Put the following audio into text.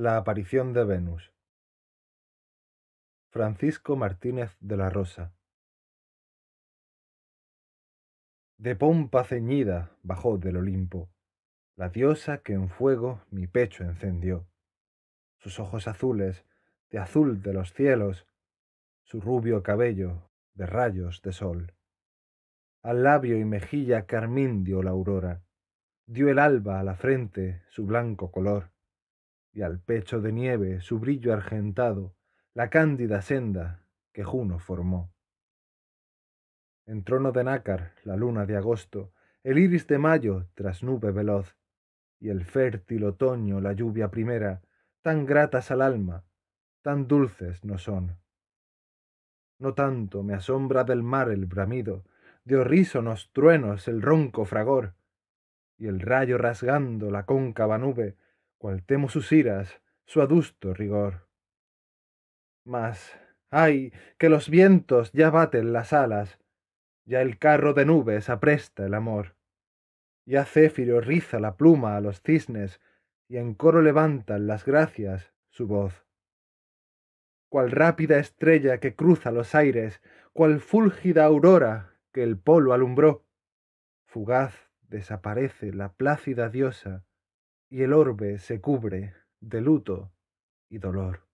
La aparición de Venus. Francisco Martínez de la Rosa. De pompa ceñida bajó del Olimpo, la diosa que en fuego mi pecho encendió. Sus ojos azules, de azul de los cielos, su rubio cabello, de rayos de sol. Al labio y mejilla carmín dio la aurora, dio el alba a la frente su blanco color y al pecho de nieve su brillo argentado, la cándida senda que Juno formó. En trono de nácar, la luna de agosto, el iris de mayo tras nube veloz, y el fértil otoño, la lluvia primera, tan gratas al alma, tan dulces no son. No tanto me asombra del mar el bramido, de horrísonos truenos el ronco fragor, y el rayo rasgando la cóncava nube, cual temo sus iras, su adusto rigor. Mas, ay, que los vientos ya baten las alas, ya el carro de nubes apresta el amor. Ya Céfiro riza la pluma a los cisnes, y en coro levantan las gracias su voz. Cual rápida estrella que cruza los aires, cual fúlgida aurora que el polo alumbró, fugaz desaparece la plácida diosa y el orbe se cubre de luto y dolor.